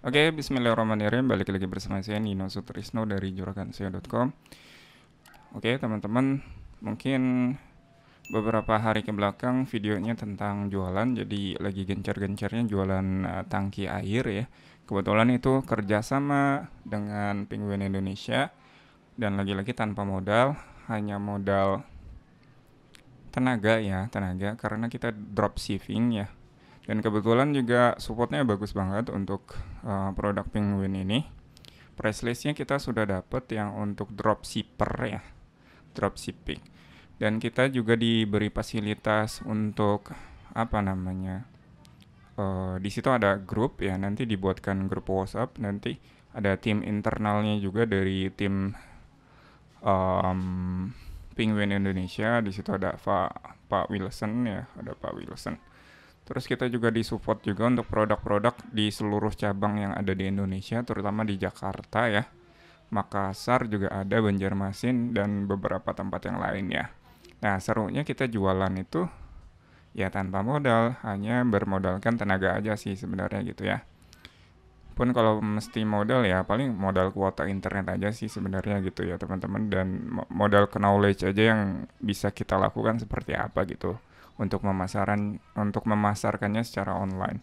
Oke, okay, bismillahirrahmanirrahim. Balik lagi bersama saya Nino Sutrisno dari juragansia.com. Oke, okay, teman-teman, mungkin beberapa hari ke belakang videonya tentang jualan jadi lagi gencar-gencarnya jualan uh, tangki air ya. Kebetulan itu kerjasama dengan Penguin Indonesia dan lagi-lagi tanpa modal, hanya modal tenaga ya, tenaga karena kita drop dropshipping ya dan kebetulan juga supportnya bagus banget untuk uh, produk penguin ini price listnya kita sudah dapat yang untuk dropshipper ya dropshipping dan kita juga diberi fasilitas untuk apa namanya uh, di situ ada grup ya nanti dibuatkan grup WhatsApp nanti ada tim internalnya juga dari tim um, Penguin Indonesia di situ ada Pak Pak Wilson ya ada Pak Wilson Terus kita juga disupport juga untuk produk-produk di seluruh cabang yang ada di Indonesia, terutama di Jakarta ya. Makassar juga ada, Banjarmasin dan beberapa tempat yang lainnya. Nah, serunya kita jualan itu ya tanpa modal, hanya bermodalkan tenaga aja sih sebenarnya gitu ya. Pun kalau mesti modal ya paling modal kuota internet aja sih sebenarnya gitu ya teman-teman dan modal knowledge aja yang bisa kita lakukan seperti apa gitu untuk memasaran untuk memasarkannya secara online.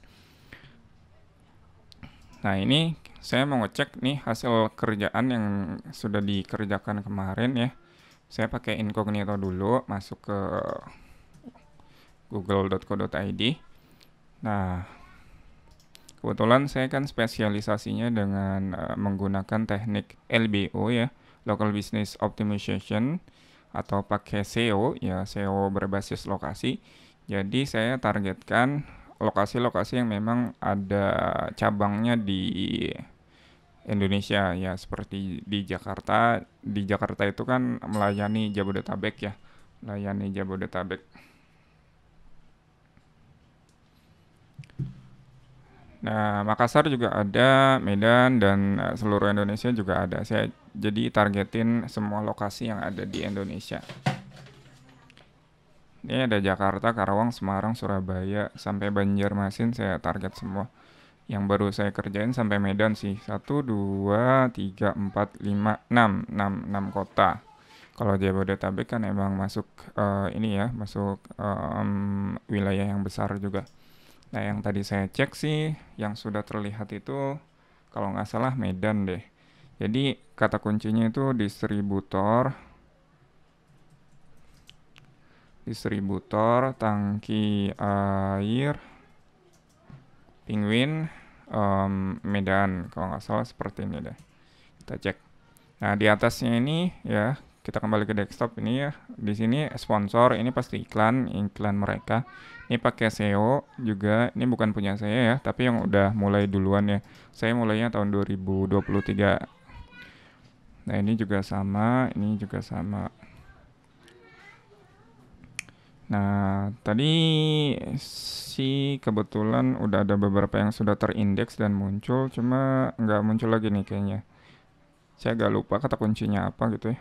Nah, ini saya mau ngecek nih hasil kerjaan yang sudah dikerjakan kemarin ya. Saya pakai incognito dulu masuk ke google.co.id. Nah, kebetulan saya kan spesialisasinya dengan uh, menggunakan teknik LBO ya, Local Business Optimization atau pakai SEO ya SEO berbasis lokasi. Jadi saya targetkan lokasi-lokasi yang memang ada cabangnya di Indonesia ya seperti di Jakarta. Di Jakarta itu kan melayani Jabodetabek ya. Melayani Jabodetabek. Nah, Makassar juga ada, Medan dan eh, seluruh Indonesia juga ada. Saya jadi targetin semua lokasi yang ada di Indonesia. Ini ada Jakarta, Karawang, Semarang, Surabaya, sampai Banjarmasin saya target semua. Yang baru saya kerjain sampai Medan sih. 1, 2, 3, 4, 5, 6. 6, 6 kota. Kalau Jabodetabek kan emang masuk uh, ini ya, masuk um, wilayah yang besar juga. Nah yang tadi saya cek sih, yang sudah terlihat itu kalau nggak salah Medan deh. Jadi kata kuncinya itu distributor distributor tangki air penguin um, Medan kalau nggak salah seperti ini deh. Kita cek. Nah, di atasnya ini ya, kita kembali ke desktop ini ya. Di sini sponsor, ini pasti iklan, iklan mereka. Ini pakai SEO juga. Ini bukan punya saya ya, tapi yang udah mulai duluan ya. Saya mulainya tahun 2023 Nah ini juga sama, ini juga sama. Nah, tadi si kebetulan udah ada beberapa yang sudah terindeks dan muncul, cuma nggak muncul lagi nih kayaknya. Saya agak lupa kata kuncinya apa gitu ya.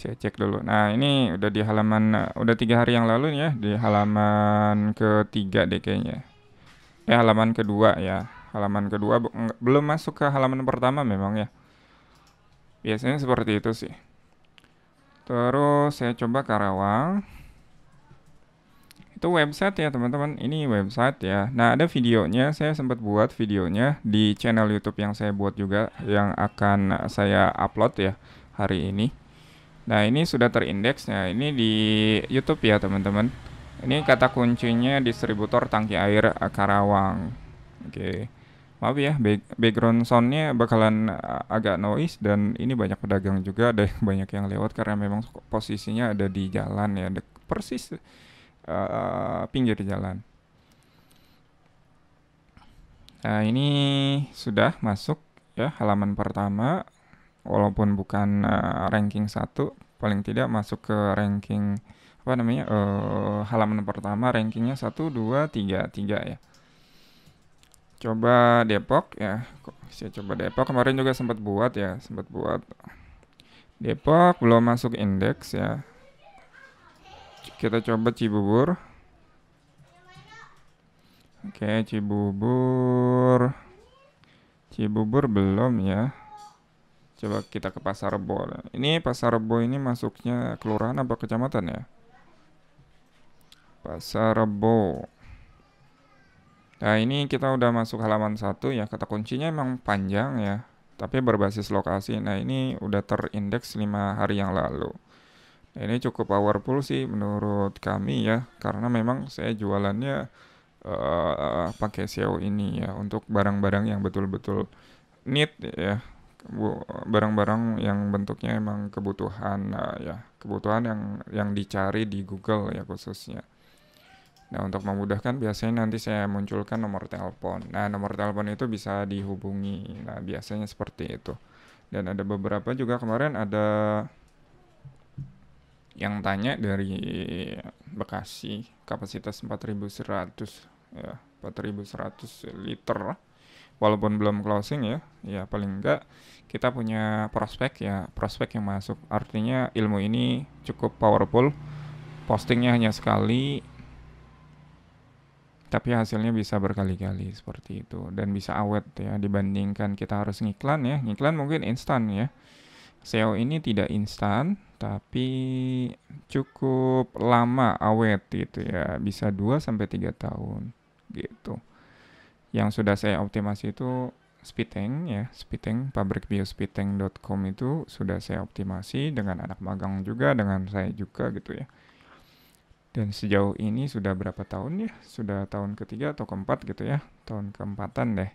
Saya cek dulu. Nah, ini udah di halaman, udah tiga hari yang lalu ya, di halaman ketiga deh kayaknya. Eh, halaman kedua ya halaman kedua belum masuk ke halaman pertama memang ya biasanya seperti itu sih terus saya coba Karawang itu website ya teman-teman ini website ya nah ada videonya saya sempat buat videonya di channel YouTube yang saya buat juga yang akan saya upload ya hari ini nah ini sudah terindeks ya ini di YouTube ya teman-teman ini kata kuncinya distributor tangki air Karawang oke okay maaf ya background soundnya bakalan eh, agak noise dan ini banyak pedagang juga ada yang banyak yang lewat karena memang posisinya ada di jalan ya ada persis uh, pinggir jalan nah ini sudah masuk ya halaman pertama walaupun bukan uh, ranking satu paling tidak masuk ke ranking apa namanya uh, halaman pertama rankingnya satu dua tiga tiga ya coba Depok ya saya coba Depok kemarin juga sempat buat ya sempat buat Depok belum masuk indeks ya kita coba Cibubur oke Cibubur Cibubur belum ya coba kita ke Pasar Rebo ini Pasar Rebo ini masuknya kelurahan apa kecamatan ya Pasar Rebo Nah, ini kita udah masuk halaman satu ya. Kata kuncinya emang panjang ya, tapi berbasis lokasi. Nah, ini udah terindeks lima hari yang lalu. Nah, ini cukup powerful sih menurut kami ya, karena memang saya jualannya uh, pakai SEO ini ya untuk barang-barang yang betul-betul need ya. Barang-barang yang bentuknya emang kebutuhan uh, ya, kebutuhan yang yang dicari di Google ya khususnya. Nah, untuk memudahkan biasanya nanti saya munculkan nomor telepon. Nah, nomor telepon itu bisa dihubungi. Nah, biasanya seperti itu. Dan ada beberapa juga kemarin ada yang tanya dari Bekasi kapasitas 4100 ya, 4100 liter. Walaupun belum closing ya, ya paling enggak kita punya prospek ya, prospek yang masuk. Artinya ilmu ini cukup powerful. Postingnya hanya sekali, tapi hasilnya bisa berkali-kali seperti itu dan bisa awet ya dibandingkan kita harus ngiklan ya ngiklan mungkin instan ya SEO ini tidak instan tapi cukup lama awet gitu ya bisa 2 sampai 3 tahun gitu yang sudah saya optimasi itu Spiteng ya, Spiteng pabrikbiospiteng.com itu sudah saya optimasi dengan anak magang juga dengan saya juga gitu ya. Dan sejauh ini sudah berapa tahun ya? Sudah tahun ketiga atau keempat gitu ya? Tahun keempatan deh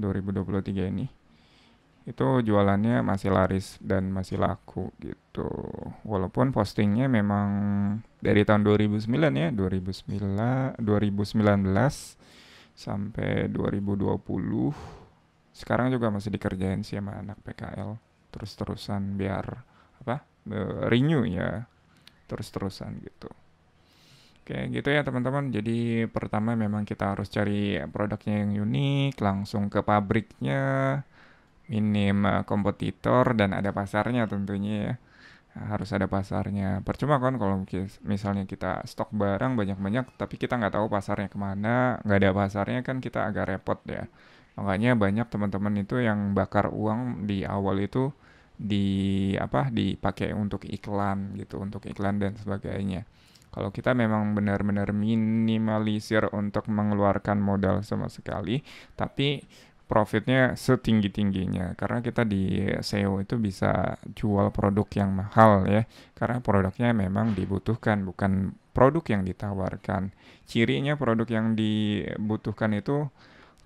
2023 ini. Itu jualannya masih laris dan masih laku gitu. Walaupun postingnya memang dari tahun 2009 ya, 2009 2019 sampai 2020 sekarang juga masih dikerjain sih sama anak PKL terus-terusan biar apa renew ya terus-terusan gitu. Oke, gitu ya teman-teman. Jadi pertama memang kita harus cari produknya yang unik, langsung ke pabriknya, minim eh, kompetitor dan ada pasarnya tentunya ya. Harus ada pasarnya. Percuma kan kalau misalnya kita stok barang banyak-banyak tapi kita nggak tahu pasarnya kemana, nggak ada pasarnya kan kita agak repot ya. Makanya banyak teman-teman itu yang bakar uang di awal itu di apa dipakai untuk iklan gitu, untuk iklan dan sebagainya. Kalau kita memang benar-benar minimalisir untuk mengeluarkan modal sama sekali, tapi profitnya setinggi-tingginya karena kita di SEO itu bisa jual produk yang mahal ya karena produknya memang dibutuhkan bukan produk yang ditawarkan cirinya produk yang dibutuhkan itu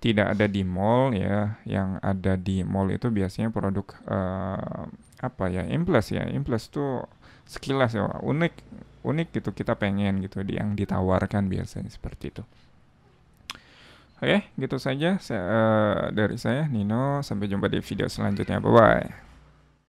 tidak ada di mall ya yang ada di mall itu biasanya produk uh, apa ya implus ya implus tuh sekilas ya unik unik gitu kita pengen gitu yang ditawarkan biasanya seperti itu oke gitu saja saya, uh, eh, dari saya Nino sampai jumpa di video selanjutnya bye bye